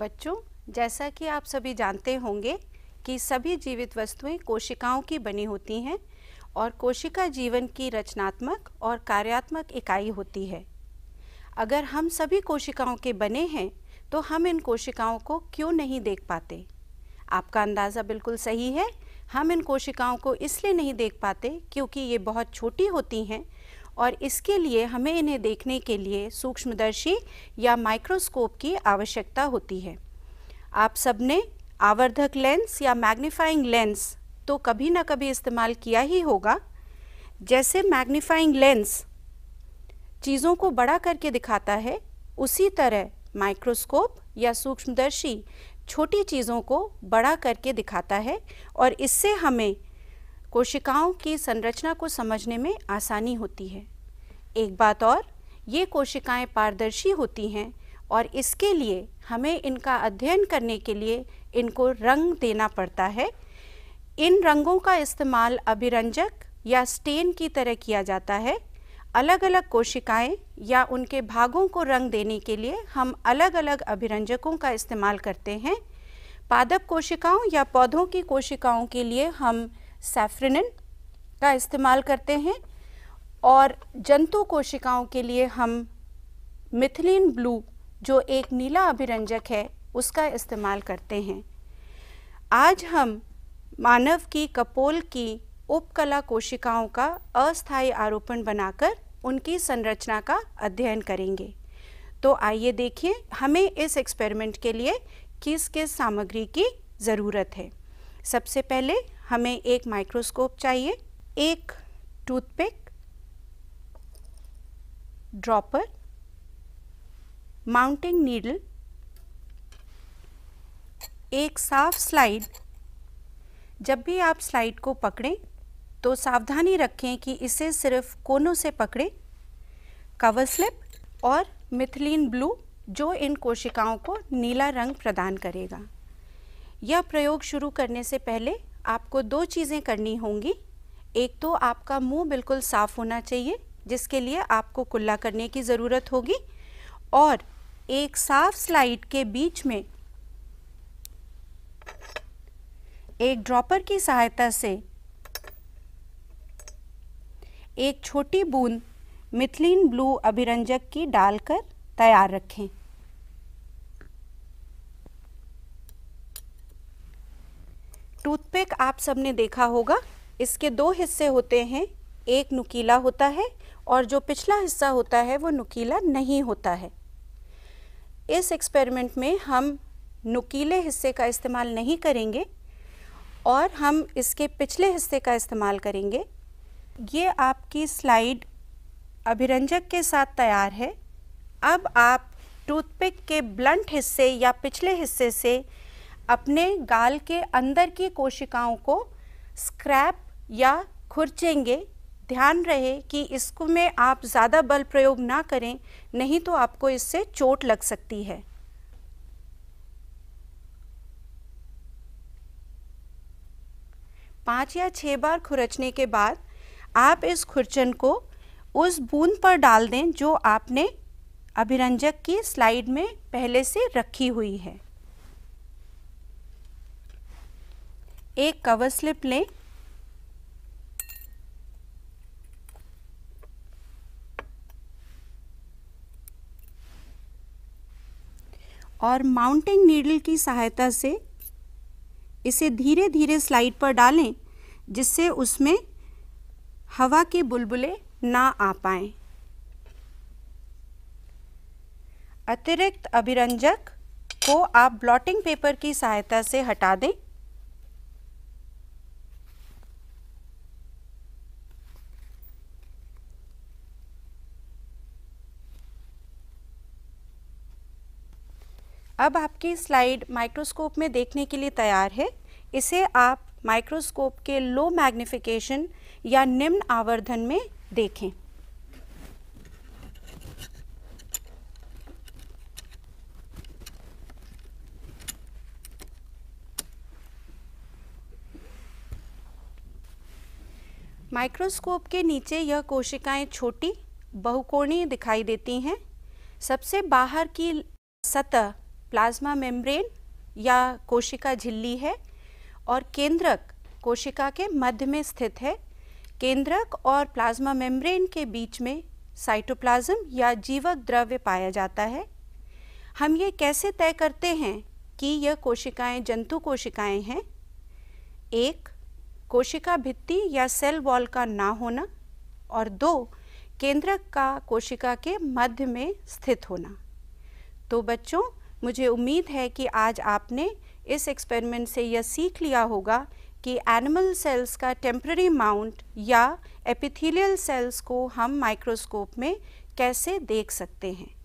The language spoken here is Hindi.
बच्चों जैसा कि आप सभी जानते होंगे कि सभी जीवित वस्तुएं कोशिकाओं की बनी होती हैं और कोशिका जीवन की रचनात्मक और कार्यात्मक इकाई होती है अगर हम सभी कोशिकाओं के बने हैं तो हम इन कोशिकाओं को क्यों नहीं देख पाते आपका अंदाज़ा बिल्कुल सही है हम इन कोशिकाओं को इसलिए नहीं देख पाते क्योंकि ये बहुत छोटी होती हैं और इसके लिए हमें इन्हें देखने के लिए सूक्ष्मदर्शी या माइक्रोस्कोप की आवश्यकता होती है आप सबने आवर्धक लेंस या मैग्नीफाइंग लेंस तो कभी ना कभी इस्तेमाल किया ही होगा जैसे मैग्नीफाइंग लेंस चीज़ों को बड़ा करके दिखाता है उसी तरह माइक्रोस्कोप या सूक्ष्मदर्शी छोटी चीज़ों को बड़ा करके दिखाता है और इससे हमें कोशिकाओं की संरचना को समझने में आसानी होती है एक बात और ये कोशिकाएं पारदर्शी होती हैं और इसके लिए हमें इनका अध्ययन करने के लिए इनको रंग देना पड़ता है इन रंगों का इस्तेमाल अभिरंजक या स्टेन की तरह किया जाता है अलग अलग कोशिकाएं या उनके भागों को रंग देने के लिए हम अलग अलग अभिरंजकों का इस्तेमाल करते हैं पादप कोशिकाओं या पौधों की कोशिकाओं के लिए हम सेफ्रिनिन का इस्तेमाल करते हैं और जंतु कोशिकाओं के लिए हम मिथिलीन ब्लू जो एक नीला अभिरंजक है उसका इस्तेमाल करते हैं आज हम मानव की कपोल की उपकला कोशिकाओं का अस्थायी आरोपण बनाकर उनकी संरचना का अध्ययन करेंगे तो आइए देखिए हमें इस एक्सपेरिमेंट के लिए किस किस सामग्री की ज़रूरत है सबसे पहले हमें एक माइक्रोस्कोप चाहिए एक टूथपिक ड्रॉपर माउंटिंग नीडल एक साफ स्लाइड जब भी आप स्लाइड को पकड़ें तो सावधानी रखें कि इसे सिर्फ कोनों से पकड़ें कवर स्लिप और मिथिलीन ब्लू जो इन कोशिकाओं को नीला रंग प्रदान करेगा यह प्रयोग शुरू करने से पहले आपको दो चीज़ें करनी होंगी एक तो आपका मुंह बिल्कुल साफ़ होना चाहिए जिसके लिए आपको कुल्ला करने की ज़रूरत होगी और एक साफ स्लाइड के बीच में एक ड्रॉपर की सहायता से एक छोटी बूंद मिथिलीन ब्लू अभिरंजक की डालकर तैयार रखें टूथपिक आप सबने देखा होगा इसके दो हिस्से होते हैं एक नुकीला होता है और जो पिछला हिस्सा होता है वो नुकीला नहीं होता है इस एक्सपेरिमेंट में हम नुकीले हिस्से का इस्तेमाल नहीं करेंगे और हम इसके पिछले हिस्से का इस्तेमाल करेंगे ये आपकी स्लाइड अभिरंजक के साथ तैयार है अब आप टूथपिक के ब्लंट हिस्से या पिछले हिस्से से अपने गाल के अंदर की कोशिकाओं को स्क्रैप या खुरचेंगे ध्यान रहे कि इसको में आप ज़्यादा बल प्रयोग ना करें नहीं तो आपको इससे चोट लग सकती है पाँच या छः बार खुरचने के बाद आप इस खुरचन को उस बूंद पर डाल दें जो आपने अभिरंजक की स्लाइड में पहले से रखी हुई है एक कवर स्लिप लें और माउंटिंग नीडल की सहायता से इसे धीरे धीरे स्लाइड पर डालें जिससे उसमें हवा के बुलबुले ना आ पाएं। अतिरिक्त अभिरंजक को आप ब्लॉटिंग पेपर की सहायता से हटा दें अब आपकी स्लाइड माइक्रोस्कोप में देखने के लिए तैयार है इसे आप माइक्रोस्कोप के लो मैग्निफिकेशन या निम्न आवर्धन में देखें माइक्रोस्कोप के नीचे यह कोशिकाएं छोटी बहुकोणीय दिखाई देती हैं सबसे बाहर की सतह प्लाज्मा मेम्ब्रेन या कोशिका झिल्ली है और केंद्रक कोशिका के मध्य में स्थित है केंद्रक और प्लाज्मा मेम्ब्रेन के बीच में साइटोप्लाज्म या जीवक द्रव्य पाया जाता है हम ये कैसे तय करते हैं कि यह कोशिकाएं जंतु कोशिकाएं हैं एक कोशिका भित्ति या सेल वॉल का ना होना और दो केंद्रक का कोशिका के मध्य में स्थित होना तो बच्चों मुझे उम्मीद है कि आज आपने इस एक्सपेरिमेंट से यह सीख लिया होगा कि एनिमल सेल्स का टेम्प्ररी माउंट या एपिथेलियल सेल्स को हम माइक्रोस्कोप में कैसे देख सकते हैं